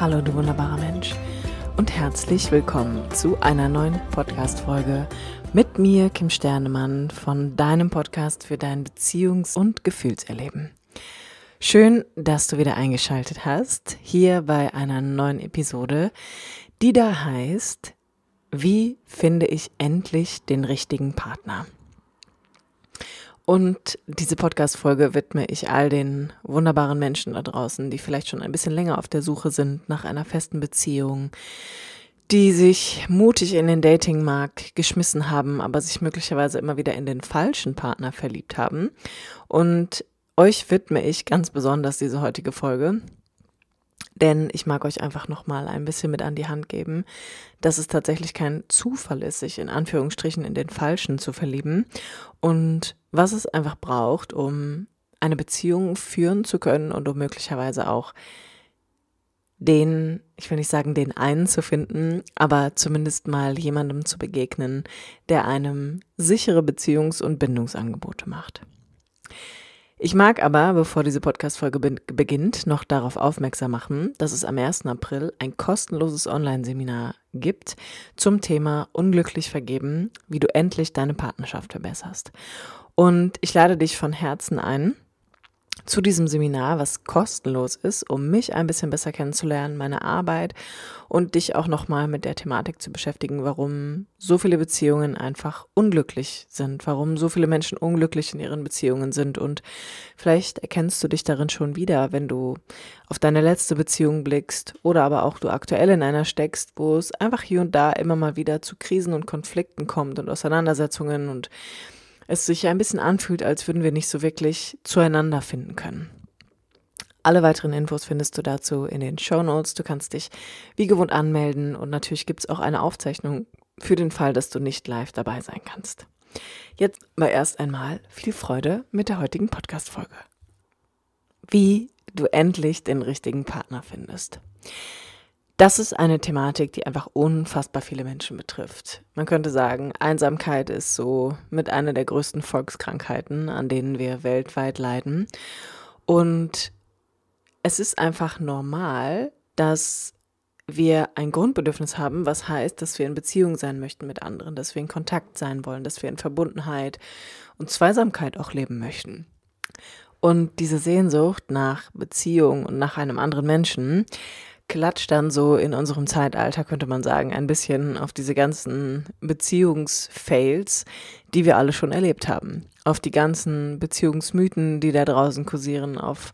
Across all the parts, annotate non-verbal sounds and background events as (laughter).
Hallo, du wunderbarer Mensch, und herzlich willkommen zu einer neuen Podcast-Folge mit mir, Kim Sternemann, von deinem Podcast für dein Beziehungs- und Gefühlserleben. Schön, dass du wieder eingeschaltet hast, hier bei einer neuen Episode, die da heißt, wie finde ich endlich den richtigen Partner? Und diese Podcast-Folge widme ich all den wunderbaren Menschen da draußen, die vielleicht schon ein bisschen länger auf der Suche sind nach einer festen Beziehung, die sich mutig in den Datingmarkt geschmissen haben, aber sich möglicherweise immer wieder in den falschen Partner verliebt haben. Und euch widme ich ganz besonders diese heutige Folge, denn ich mag euch einfach nochmal ein bisschen mit an die Hand geben, dass es tatsächlich kein Zufall ist, sich in Anführungsstrichen in den Falschen zu verlieben und was es einfach braucht, um eine Beziehung führen zu können und um möglicherweise auch den, ich will nicht sagen, den einen zu finden, aber zumindest mal jemandem zu begegnen, der einem sichere Beziehungs- und Bindungsangebote macht. Ich mag aber, bevor diese Podcast-Folge be beginnt, noch darauf aufmerksam machen, dass es am 1. April ein kostenloses Online-Seminar gibt zum Thema Unglücklich vergeben, wie du endlich deine Partnerschaft verbesserst. Und ich lade dich von Herzen ein, zu diesem Seminar, was kostenlos ist, um mich ein bisschen besser kennenzulernen, meine Arbeit und dich auch nochmal mit der Thematik zu beschäftigen, warum so viele Beziehungen einfach unglücklich sind, warum so viele Menschen unglücklich in ihren Beziehungen sind und vielleicht erkennst du dich darin schon wieder, wenn du auf deine letzte Beziehung blickst oder aber auch du aktuell in einer steckst, wo es einfach hier und da immer mal wieder zu Krisen und Konflikten kommt und Auseinandersetzungen und es sich ein bisschen anfühlt, als würden wir nicht so wirklich zueinander finden können. Alle weiteren Infos findest du dazu in den Show Notes. Du kannst dich wie gewohnt anmelden und natürlich gibt es auch eine Aufzeichnung für den Fall, dass du nicht live dabei sein kannst. Jetzt aber erst einmal viel Freude mit der heutigen Podcast-Folge. Wie du endlich den richtigen Partner findest. Das ist eine Thematik, die einfach unfassbar viele Menschen betrifft. Man könnte sagen, Einsamkeit ist so mit einer der größten Volkskrankheiten, an denen wir weltweit leiden. Und es ist einfach normal, dass wir ein Grundbedürfnis haben, was heißt, dass wir in Beziehung sein möchten mit anderen, dass wir in Kontakt sein wollen, dass wir in Verbundenheit und Zweisamkeit auch leben möchten. Und diese Sehnsucht nach Beziehung und nach einem anderen Menschen klatscht dann so in unserem Zeitalter, könnte man sagen, ein bisschen auf diese ganzen Beziehungsfails, die wir alle schon erlebt haben. Auf die ganzen Beziehungsmythen, die da draußen kursieren, auf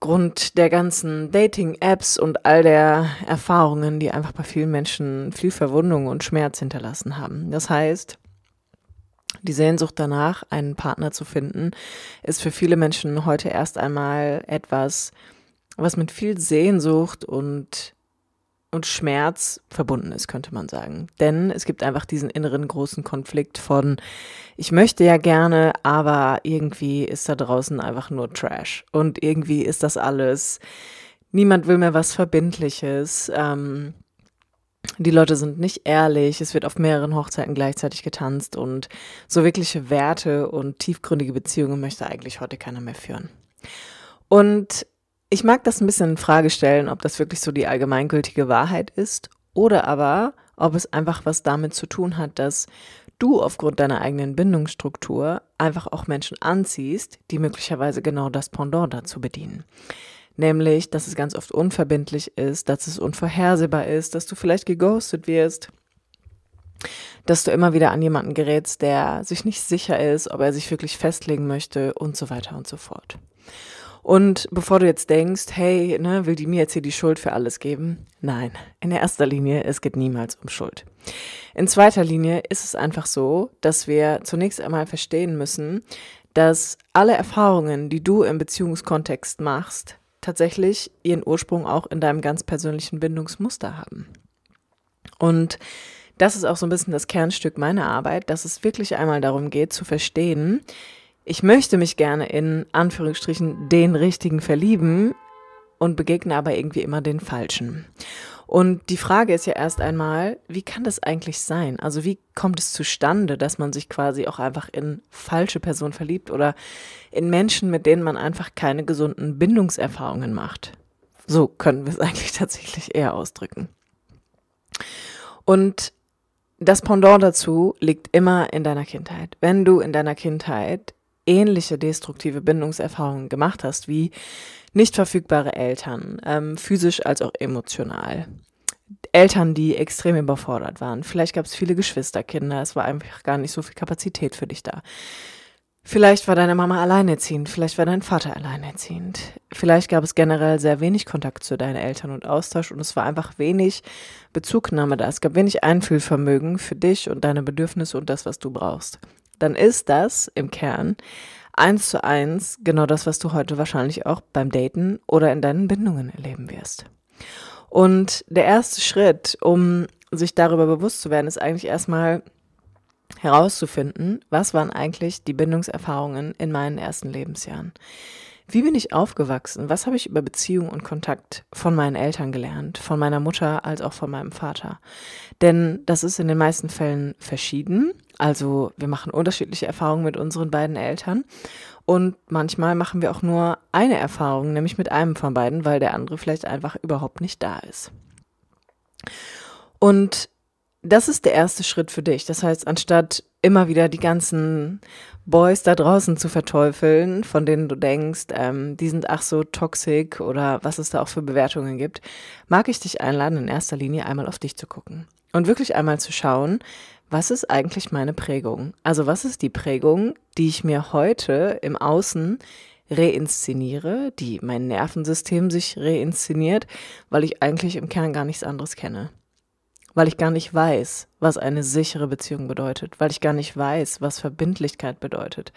Grund der ganzen Dating-Apps und all der Erfahrungen, die einfach bei vielen Menschen viel Verwundung und Schmerz hinterlassen haben. Das heißt, die Sehnsucht danach, einen Partner zu finden, ist für viele Menschen heute erst einmal etwas, was mit viel Sehnsucht und, und Schmerz verbunden ist, könnte man sagen. Denn es gibt einfach diesen inneren großen Konflikt von, ich möchte ja gerne, aber irgendwie ist da draußen einfach nur Trash. Und irgendwie ist das alles, niemand will mehr was Verbindliches. Ähm, die Leute sind nicht ehrlich, es wird auf mehreren Hochzeiten gleichzeitig getanzt und so wirkliche Werte und tiefgründige Beziehungen möchte eigentlich heute keiner mehr führen. Und ich mag das ein bisschen in Frage stellen, ob das wirklich so die allgemeingültige Wahrheit ist oder aber, ob es einfach was damit zu tun hat, dass du aufgrund deiner eigenen Bindungsstruktur einfach auch Menschen anziehst, die möglicherweise genau das Pendant dazu bedienen. Nämlich, dass es ganz oft unverbindlich ist, dass es unvorhersehbar ist, dass du vielleicht geghostet wirst, dass du immer wieder an jemanden gerätst, der sich nicht sicher ist, ob er sich wirklich festlegen möchte und so weiter und so fort. Und bevor du jetzt denkst, hey, ne, will die mir jetzt hier die Schuld für alles geben? Nein, in erster Linie, es geht niemals um Schuld. In zweiter Linie ist es einfach so, dass wir zunächst einmal verstehen müssen, dass alle Erfahrungen, die du im Beziehungskontext machst, tatsächlich ihren Ursprung auch in deinem ganz persönlichen Bindungsmuster haben. Und das ist auch so ein bisschen das Kernstück meiner Arbeit, dass es wirklich einmal darum geht zu verstehen, ich möchte mich gerne in Anführungsstrichen den richtigen verlieben und begegne aber irgendwie immer den falschen. Und die Frage ist ja erst einmal, wie kann das eigentlich sein? Also wie kommt es zustande, dass man sich quasi auch einfach in falsche Personen verliebt oder in Menschen, mit denen man einfach keine gesunden Bindungserfahrungen macht? So können wir es (laughs) eigentlich tatsächlich eher ausdrücken. Und das Pendant dazu liegt immer in deiner Kindheit. Wenn du in deiner Kindheit ähnliche destruktive Bindungserfahrungen gemacht hast, wie nicht verfügbare Eltern, ähm, physisch als auch emotional. Eltern, die extrem überfordert waren. Vielleicht gab es viele Geschwisterkinder, es war einfach gar nicht so viel Kapazität für dich da. Vielleicht war deine Mama alleinerziehend, vielleicht war dein Vater alleinerziehend. Vielleicht gab es generell sehr wenig Kontakt zu deinen Eltern und Austausch und es war einfach wenig Bezugnahme da. Es gab wenig Einfühlvermögen für dich und deine Bedürfnisse und das, was du brauchst dann ist das im Kern eins zu eins genau das, was du heute wahrscheinlich auch beim Daten oder in deinen Bindungen erleben wirst. Und der erste Schritt, um sich darüber bewusst zu werden, ist eigentlich erstmal herauszufinden, was waren eigentlich die Bindungserfahrungen in meinen ersten Lebensjahren. Wie bin ich aufgewachsen? Was habe ich über Beziehung und Kontakt von meinen Eltern gelernt, von meiner Mutter als auch von meinem Vater? Denn das ist in den meisten Fällen verschieden. Also wir machen unterschiedliche Erfahrungen mit unseren beiden Eltern und manchmal machen wir auch nur eine Erfahrung, nämlich mit einem von beiden, weil der andere vielleicht einfach überhaupt nicht da ist. Und das ist der erste Schritt für dich. Das heißt, anstatt immer wieder die ganzen Boys da draußen zu verteufeln, von denen du denkst, ähm, die sind ach so toxic oder was es da auch für Bewertungen gibt, mag ich dich einladen, in erster Linie einmal auf dich zu gucken und wirklich einmal zu schauen, was ist eigentlich meine Prägung? Also was ist die Prägung, die ich mir heute im Außen reinszeniere, die mein Nervensystem sich reinszeniert, weil ich eigentlich im Kern gar nichts anderes kenne weil ich gar nicht weiß, was eine sichere Beziehung bedeutet, weil ich gar nicht weiß, was Verbindlichkeit bedeutet,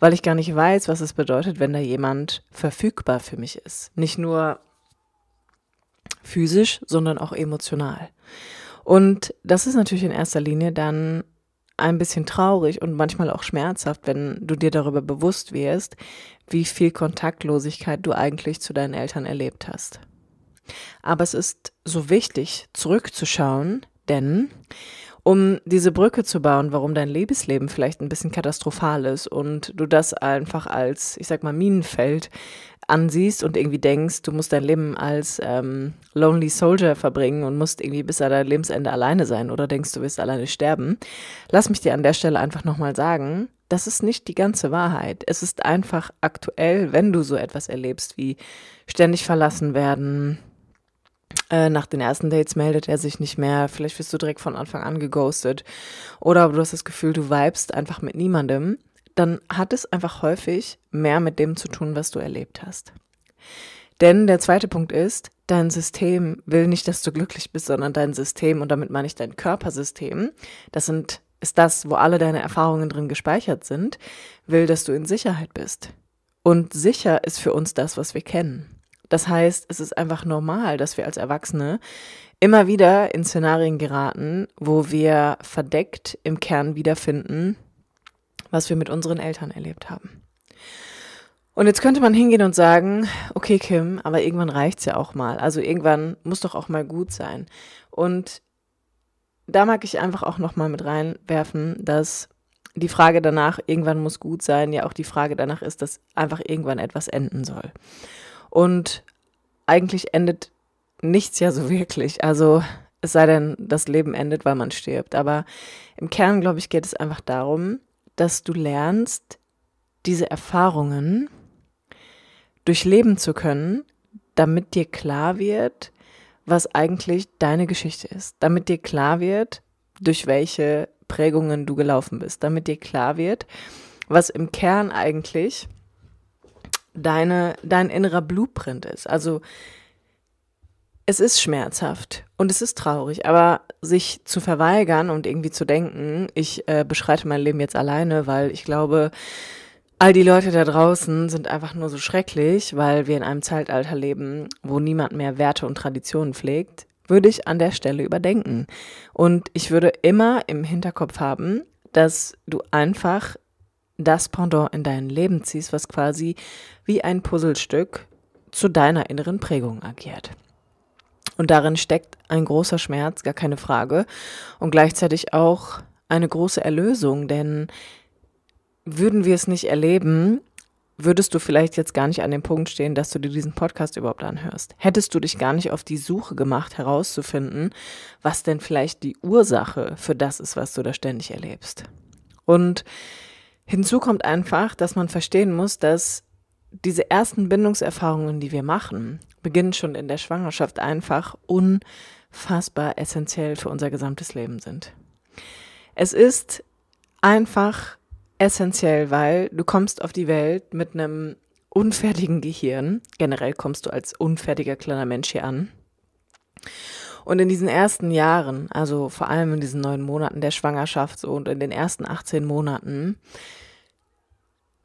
weil ich gar nicht weiß, was es bedeutet, wenn da jemand verfügbar für mich ist. Nicht nur physisch, sondern auch emotional. Und das ist natürlich in erster Linie dann ein bisschen traurig und manchmal auch schmerzhaft, wenn du dir darüber bewusst wirst, wie viel Kontaktlosigkeit du eigentlich zu deinen Eltern erlebt hast. Aber es ist so wichtig, zurückzuschauen, denn um diese Brücke zu bauen, warum dein Lebensleben vielleicht ein bisschen katastrophal ist und du das einfach als, ich sag mal, Minenfeld ansiehst und irgendwie denkst, du musst dein Leben als ähm, Lonely Soldier verbringen und musst irgendwie bis an dein Lebensende alleine sein oder denkst, du wirst alleine sterben. Lass mich dir an der Stelle einfach nochmal sagen, das ist nicht die ganze Wahrheit. Es ist einfach aktuell, wenn du so etwas erlebst wie ständig verlassen werden, äh, nach den ersten Dates meldet er sich nicht mehr. Vielleicht wirst du direkt von Anfang an geghostet. Oder du hast das Gefühl, du vibest einfach mit niemandem. Dann hat es einfach häufig mehr mit dem zu tun, was du erlebt hast. Denn der zweite Punkt ist, dein System will nicht, dass du glücklich bist, sondern dein System, und damit meine ich dein Körpersystem, das sind, ist das, wo alle deine Erfahrungen drin gespeichert sind, will, dass du in Sicherheit bist. Und sicher ist für uns das, was wir kennen. Das heißt, es ist einfach normal, dass wir als Erwachsene immer wieder in Szenarien geraten, wo wir verdeckt im Kern wiederfinden, was wir mit unseren Eltern erlebt haben. Und jetzt könnte man hingehen und sagen, okay Kim, aber irgendwann reicht es ja auch mal. Also irgendwann muss doch auch mal gut sein. Und da mag ich einfach auch nochmal mit reinwerfen, dass die Frage danach, irgendwann muss gut sein, ja auch die Frage danach ist, dass einfach irgendwann etwas enden soll. Und eigentlich endet nichts ja so wirklich. Also es sei denn, das Leben endet, weil man stirbt. Aber im Kern, glaube ich, geht es einfach darum, dass du lernst, diese Erfahrungen durchleben zu können, damit dir klar wird, was eigentlich deine Geschichte ist, damit dir klar wird, durch welche Prägungen du gelaufen bist, damit dir klar wird, was im Kern eigentlich deine, dein innerer Blueprint ist. Also es ist schmerzhaft und es ist traurig, aber sich zu verweigern und irgendwie zu denken, ich äh, beschreite mein Leben jetzt alleine, weil ich glaube, all die Leute da draußen sind einfach nur so schrecklich, weil wir in einem Zeitalter leben, wo niemand mehr Werte und Traditionen pflegt, würde ich an der Stelle überdenken. Und ich würde immer im Hinterkopf haben, dass du einfach das Pendant in dein Leben ziehst, was quasi wie ein Puzzlestück zu deiner inneren Prägung agiert. Und darin steckt ein großer Schmerz, gar keine Frage, und gleichzeitig auch eine große Erlösung, denn würden wir es nicht erleben, würdest du vielleicht jetzt gar nicht an dem Punkt stehen, dass du dir diesen Podcast überhaupt anhörst. Hättest du dich gar nicht auf die Suche gemacht, herauszufinden, was denn vielleicht die Ursache für das ist, was du da ständig erlebst. Und Hinzu kommt einfach, dass man verstehen muss, dass diese ersten Bindungserfahrungen, die wir machen, beginnen schon in der Schwangerschaft einfach unfassbar essentiell für unser gesamtes Leben sind. Es ist einfach essentiell, weil du kommst auf die Welt mit einem unfertigen Gehirn. Generell kommst du als unfertiger kleiner Mensch hier an. Und in diesen ersten Jahren, also vor allem in diesen neun Monaten der Schwangerschaft und in den ersten 18 Monaten,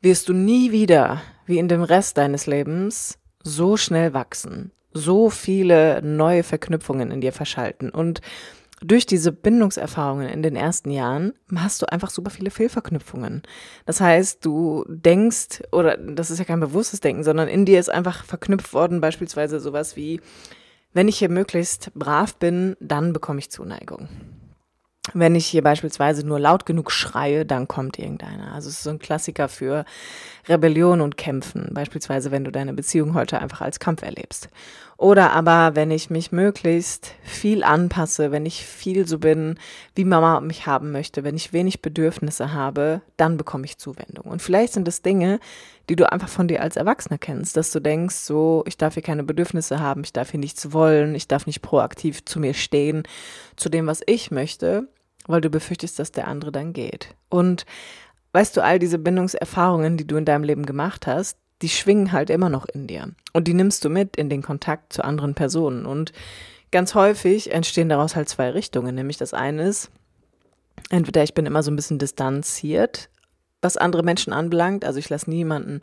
wirst du nie wieder, wie in dem Rest deines Lebens, so schnell wachsen, so viele neue Verknüpfungen in dir verschalten. Und durch diese Bindungserfahrungen in den ersten Jahren hast du einfach super viele Fehlverknüpfungen. Das heißt, du denkst, oder das ist ja kein bewusstes Denken, sondern in dir ist einfach verknüpft worden, beispielsweise sowas wie, wenn ich hier möglichst brav bin, dann bekomme ich Zuneigung. Wenn ich hier beispielsweise nur laut genug schreie, dann kommt irgendeiner. Also es ist so ein Klassiker für Rebellion und Kämpfen. Beispielsweise, wenn du deine Beziehung heute einfach als Kampf erlebst. Oder aber, wenn ich mich möglichst viel anpasse, wenn ich viel so bin, wie Mama mich haben möchte, wenn ich wenig Bedürfnisse habe, dann bekomme ich Zuwendung. Und vielleicht sind das Dinge, die du einfach von dir als Erwachsener kennst, dass du denkst, so, ich darf hier keine Bedürfnisse haben, ich darf hier nichts wollen, ich darf nicht proaktiv zu mir stehen, zu dem, was ich möchte, weil du befürchtest, dass der andere dann geht. Und weißt du, all diese Bindungserfahrungen, die du in deinem Leben gemacht hast, die schwingen halt immer noch in dir. Und die nimmst du mit in den Kontakt zu anderen Personen. Und ganz häufig entstehen daraus halt zwei Richtungen. Nämlich das eine ist, entweder ich bin immer so ein bisschen distanziert, was andere Menschen anbelangt. Also ich lasse niemanden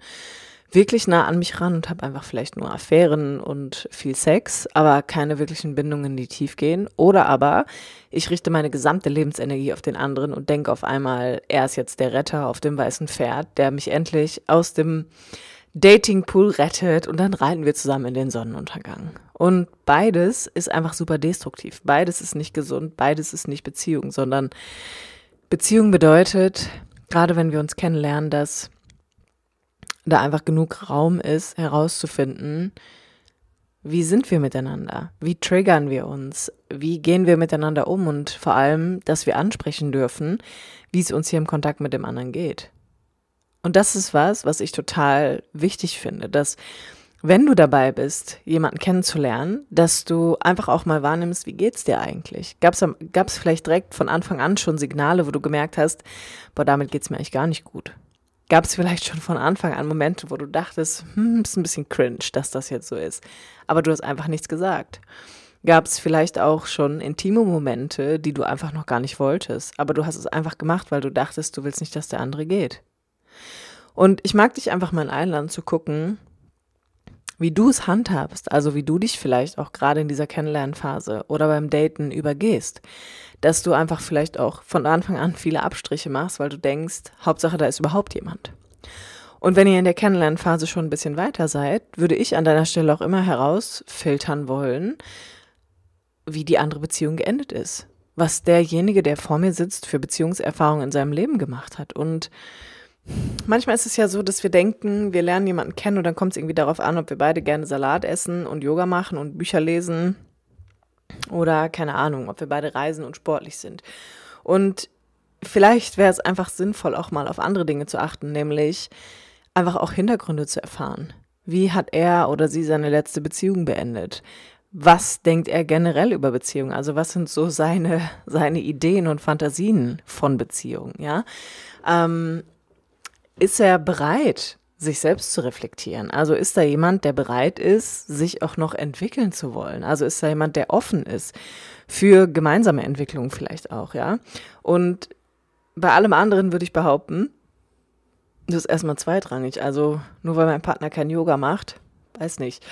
wirklich nah an mich ran und habe einfach vielleicht nur Affären und viel Sex, aber keine wirklichen Bindungen, die tief gehen. Oder aber ich richte meine gesamte Lebensenergie auf den anderen und denke auf einmal, er ist jetzt der Retter auf dem weißen Pferd, der mich endlich aus dem Datingpool rettet und dann reiten wir zusammen in den Sonnenuntergang. Und beides ist einfach super destruktiv. Beides ist nicht gesund, beides ist nicht Beziehung, sondern Beziehung bedeutet, gerade wenn wir uns kennenlernen, dass da einfach genug Raum ist, herauszufinden, wie sind wir miteinander? Wie triggern wir uns? Wie gehen wir miteinander um? Und vor allem, dass wir ansprechen dürfen, wie es uns hier im Kontakt mit dem anderen geht. Und das ist was, was ich total wichtig finde, dass wenn du dabei bist, jemanden kennenzulernen, dass du einfach auch mal wahrnimmst, wie geht's dir eigentlich? Gab's gab's vielleicht direkt von Anfang an schon Signale, wo du gemerkt hast, boah, damit geht's mir eigentlich gar nicht gut? Gab's vielleicht schon von Anfang an Momente, wo du dachtest, hm, ist ein bisschen cringe, dass das jetzt so ist, aber du hast einfach nichts gesagt? Gab's vielleicht auch schon intime Momente, die du einfach noch gar nicht wolltest, aber du hast es einfach gemacht, weil du dachtest, du willst nicht, dass der andere geht? Und ich mag dich einfach mal einladen zu gucken, wie du es handhabst, also wie du dich vielleicht auch gerade in dieser Kennenlernphase oder beim Daten übergehst, dass du einfach vielleicht auch von Anfang an viele Abstriche machst, weil du denkst, Hauptsache da ist überhaupt jemand. Und wenn ihr in der Kennenlernphase schon ein bisschen weiter seid, würde ich an deiner Stelle auch immer herausfiltern wollen, wie die andere Beziehung geendet ist, was derjenige, der vor mir sitzt, für Beziehungserfahrungen in seinem Leben gemacht hat und Manchmal ist es ja so, dass wir denken, wir lernen jemanden kennen und dann kommt es irgendwie darauf an, ob wir beide gerne Salat essen und Yoga machen und Bücher lesen oder keine Ahnung, ob wir beide reisen und sportlich sind. Und vielleicht wäre es einfach sinnvoll, auch mal auf andere Dinge zu achten, nämlich einfach auch Hintergründe zu erfahren. Wie hat er oder sie seine letzte Beziehung beendet? Was denkt er generell über Beziehungen? Also was sind so seine, (laughs) seine Ideen und Fantasien von Beziehungen, ja? Ähm, ist er bereit, sich selbst zu reflektieren? Also ist da jemand, der bereit ist, sich auch noch entwickeln zu wollen? Also ist da jemand, der offen ist für gemeinsame Entwicklung vielleicht auch, ja? Und bei allem anderen würde ich behaupten, das ist erstmal zweitrangig. Also nur weil mein Partner kein Yoga macht, weiß nicht.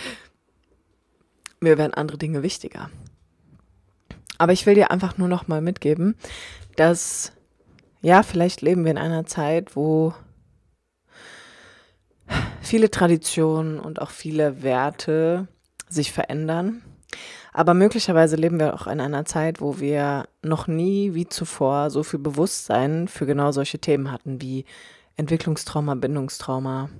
Mir wären andere Dinge wichtiger. Aber ich will dir einfach nur noch mal mitgeben, dass ja, vielleicht leben wir in einer Zeit, wo viele Traditionen und auch viele Werte sich verändern. Aber möglicherweise leben wir auch in einer Zeit, wo wir noch nie wie zuvor so viel Bewusstsein für genau solche Themen hatten wie Entwicklungstrauma, Bindungstrauma,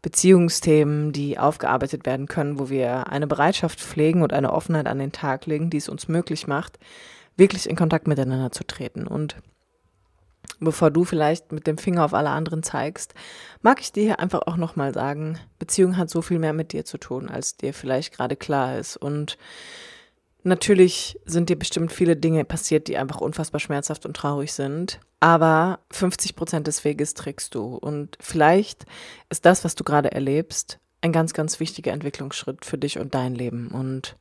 Beziehungsthemen, die aufgearbeitet werden können, wo wir eine Bereitschaft pflegen und eine Offenheit an den Tag legen, die es uns möglich macht, wirklich in Kontakt miteinander zu treten und bevor du vielleicht mit dem Finger auf alle anderen zeigst, mag ich dir hier einfach auch nochmal sagen, Beziehung hat so viel mehr mit dir zu tun, als dir vielleicht gerade klar ist. Und natürlich sind dir bestimmt viele Dinge passiert, die einfach unfassbar schmerzhaft und traurig sind. Aber 50 Prozent des Weges trägst du. Und vielleicht ist das, was du gerade erlebst, ein ganz, ganz wichtiger Entwicklungsschritt für dich und dein Leben. Und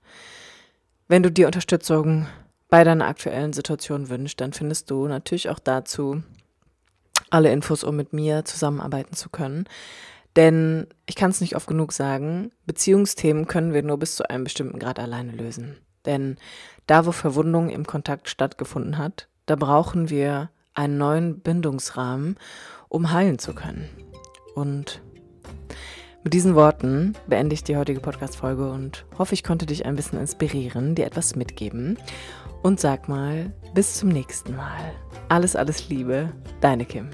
wenn du dir Unterstützung bei deiner aktuellen Situation wünscht, dann findest du natürlich auch dazu alle Infos, um mit mir zusammenarbeiten zu können. Denn ich kann es nicht oft genug sagen, Beziehungsthemen können wir nur bis zu einem bestimmten Grad alleine lösen. Denn da, wo Verwundung im Kontakt stattgefunden hat, da brauchen wir einen neuen Bindungsrahmen, um heilen zu können. Und mit diesen Worten beende ich die heutige Podcast-Folge und hoffe, ich konnte dich ein bisschen inspirieren, dir etwas mitgeben. Und sag mal, bis zum nächsten Mal. Alles, alles Liebe, deine Kim.